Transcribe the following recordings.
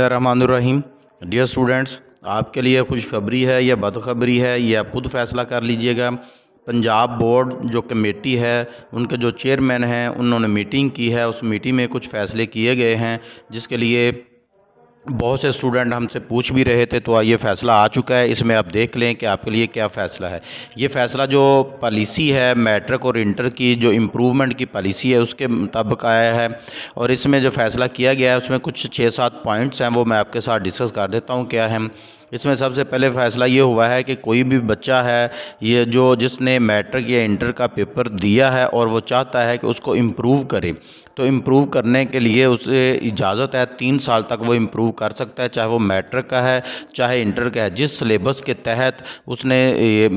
बसमीम dear students आपके लिए खुशखबरी है या बदखबरी है ये आप खुद फैसला कर लीजिएगा पंजाब बोर्ड जो कमेटी है उनके जो चेयरमैन हैं उन्होंने मीटिंग की है उस मीटिंग में कुछ फ़ैसले किए गए हैं जिसके लिए बहुत से स्टूडेंट हमसे पूछ भी रहे थे तो ये फ़ैसला आ चुका है इसमें आप देख लें कि आपके लिए क्या फ़ैसला है ये फ़ैसला जो पॉलिसी है मैट्रिक और इंटर की जो इम्प्रूवमेंट की पॉलिसी है उसके मुताबिक आया है और इसमें जो फ़ैसला किया गया है उसमें कुछ छः सात पॉइंट्स हैं वो मैं आपके साथ डिस्कस कर देता हूँ क्या है इसमें सबसे पहले फ़ैसला ये हुआ है कि कोई भी बच्चा है ये जो जिसने मैट्रिक या इंटर का पेपर दिया है और वो चाहता है कि उसको इम्प्रूव करे तो इम्प्रूव करने के लिए उसे इजाज़त है तीन साल तक वो इम्प्रूव कर सकता है चाहे वो मैट्रिक का है चाहे इंटर का है जिस सिलेबस के तहत उसने ये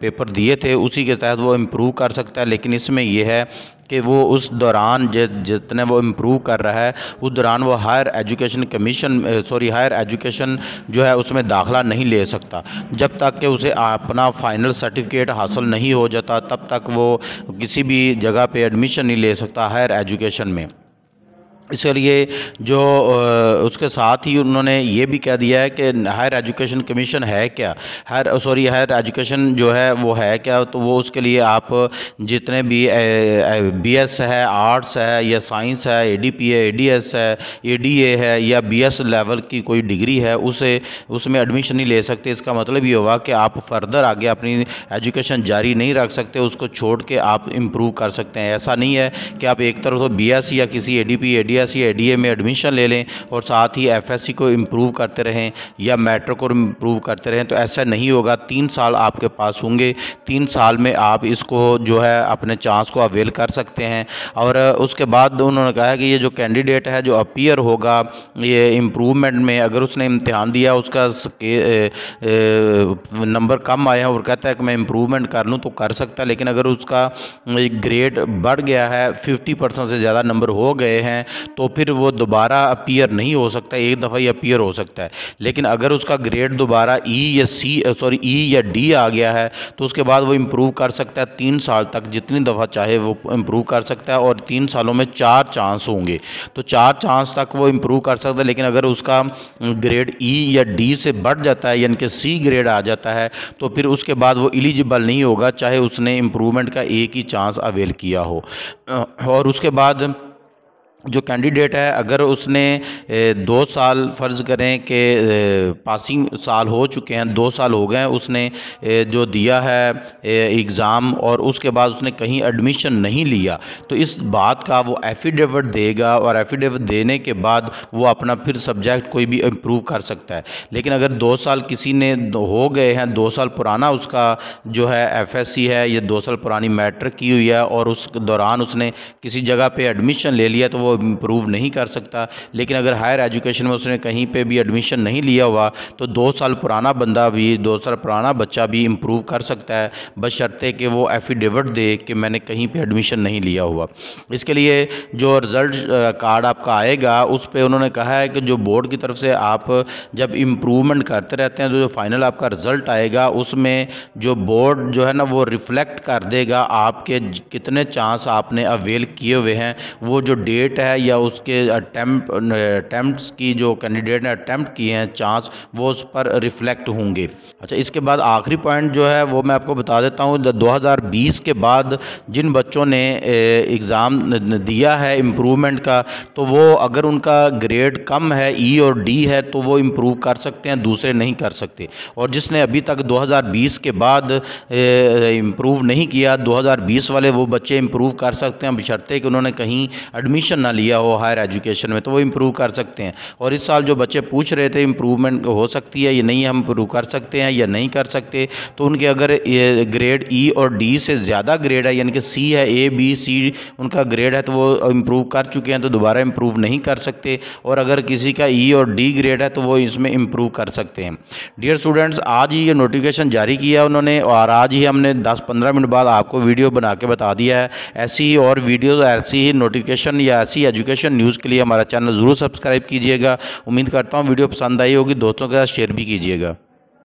पेपर दिए थे उसी के तहत वो इम्प्रूव कर सकता है लेकिन इसमें यह है कि वो उस दौरान जितने वो इम्प्रूव कर रहा है उस दौरान वो higher education commission sorry higher education जो है उसमें दाखला नहीं ले सकता जब तक कि उसे अपना फ़ाइनल सर्टिफिकेट हासिल नहीं हो जाता तब तक वो किसी भी जगह पे एडमिशन नहीं ले सकता हायर एजुकेशन में इसके लिए जो उसके साथ ही उन्होंने ये भी कह दिया है कि हायर एजुकेशन कमीशन है क्या हायर सॉरी हायर एजुकेशन जो है वो है क्या तो वो उसके लिए आप जितने भी बीएस है आर्ट्स है या साइंस है एडीपीए एडीएस है एडीए है या बीएस लेवल की कोई डिग्री है उसे उसमें एडमिशन नहीं ले सकते इसका मतलब ये हुआ कि आप फर्दर आगे अपनी एजुकेशन जारी नहीं रख सकते उसको छोड़ के आप इम्प्रूव कर सकते हैं ऐसा नहीं है कि आप एक तरफ तो बी या किसी A D C A D A में एडमिशन ले लें और साथ ही एफ एस सी को इम्प्रूव करते रहें या मैट्रिक को इम्प्रूव करते रहें तो ऐसा नहीं होगा तीन साल आपके पास होंगे तीन साल में आप इसको जो है अपने चांस को अवेल कर सकते हैं और उसके बाद उन्होंने कहा है कि ये जो कैंडिडेट है जो अपीयर होगा ये इम्प्रूवमेंट में अगर उसने इम्तहान दिया उसका नंबर कम आया और कहता है कि मैं इम्प्रूवमेंट कर लूँ तो कर सकता है लेकिन अगर उसका ग्रेड बढ़ गया है फिफ्टी परसेंट से ज़्यादा नंबर हो गए हैं तो फिर वो दोबारा अपीयर नहीं हो सकता एक दफ़ा ही अपीयर हो सकता है लेकिन अगर उसका ग्रेड दोबारा ई e या सी सॉरी ई या डी आ गया है तो उसके बाद वो इम्प्रूव कर सकता है तीन साल तक जितनी दफ़ा चाहे वो इम्प्रूव कर सकता है और तीन सालों में चार चांस होंगे तो चार चांस तक वो इम्प्रूव कर सकता है लेकिन अगर उसका ग्रेड ई e या डी से बढ़ जाता है यानी कि सी ग्रेड आ जाता है तो फिर उसके बाद वो एलिजिबल नहीं होगा चाहे उसने इम्प्रूवमेंट का एक ही चांस अवेल किया हो और उसके बाद जो कैंडिडेट है अगर उसने दो साल फ़र्ज़ करें कि पासिंग साल हो चुके हैं दो साल हो गए हैं उसने जो दिया है एग्ज़ाम और उसके बाद उसने कहीं एडमिशन नहीं लिया तो इस बात का वो एफ़िडेविट देगा और एफ़िडेविट देने के बाद वो अपना फिर सब्जेक्ट कोई भी इम्प्रूव कर सकता है लेकिन अगर दो साल किसी ने हो गए हैं दो साल पुराना उसका जो है एफ है या दो साल पुरानी मैट्रिक की हुई है और उस दौरान उसने किसी जगह पर एडमिशन ले लिया तो वो इम्प्रूव नहीं कर सकता लेकिन अगर हायर एजुकेशन में उसने कहीं पर भी एडमिशन नहीं लिया हुआ तो दो साल पुराना बंदा भी दो साल पुराना बच्चा भी इम्प्रूव कर सकता है बशर्ते कि वो एफिडेविट दे कि मैंने कहीं पर एडमिशन नहीं लिया हुआ इसके लिए जो रिज़ल्ट कार्ड आपका आएगा उस पर उन्होंने कहा है कि जो बोर्ड की तरफ से आप जब इम्प्रूवमेंट करते रहते हैं तो जो फाइनल आपका रिज़ल्ट आएगा उसमें जो बोर्ड जो है ना वो रिफ़्लेक्ट कर देगा आपके कितने चांस आपने अवेल किए हुए हैं वो जो डेट है या उसके अटैम्प्ट की जो कैंडिडेट ने अटैम्प्ट किए हैं चांस वो उस पर रिफ्लेक्ट होंगे अच्छा इसके बाद आखिरी पॉइंट जो है वो मैं आपको बता देता हूँ बीस के बाद जिन बच्चों ने एग्ज़ाम दिया है इम्प्रूवमेंट का तो वो अगर उनका ग्रेड कम है ई e और डी है तो वो इम्प्रूव कर सकते हैं दूसरे नहीं कर सकते और जिसने अभी तक 2020 के बाद इम्प्रूव नहीं किया 2020 वाले वो बच्चे इम्प्रूव कर सकते हैं बशर्ते कि उन्होंने कहीं एडमिशन ना लिया हो हायर एजुकेशन में तो वो इम्प्रूव कर सकते हैं और इस साल जो बच्चे पूछ रहे थे इम्प्रूवमेंट हो सकती है या नहीं हम इम्प्रूव कर सकते हैं या नहीं कर सकते तो उनके अगर ग्रेड ई e और डी से ज़्यादा ग्रेड है यानी कि सी है ए बी सी उनका ग्रेड है तो वो इम्प्रूव कर चुके हैं तो दोबारा इम्प्रूव नहीं कर सकते और अगर किसी का ई e और डी ग्रेड है तो वो इसमें इम्प्रूव कर सकते हैं डियर स्टूडेंट्स आज ही ये नोटिफिकेशन जारी किया उन्होंने और आज ही हमने 10-15 मिनट बाद आपको वीडियो बना के बता दिया है ऐसी ही और वीडियो ऐसी ही नोटिफिकेशन या ऐसी ऐसी एजुकेशन न्यूज़ के लिए हमारा चैनल ज़रूर सब्सक्राइब कीजिएगा उम्मीद करता हूँ वीडियो पसंद आई होगी दोस्तों के साथ शेयर भी कीजिएगा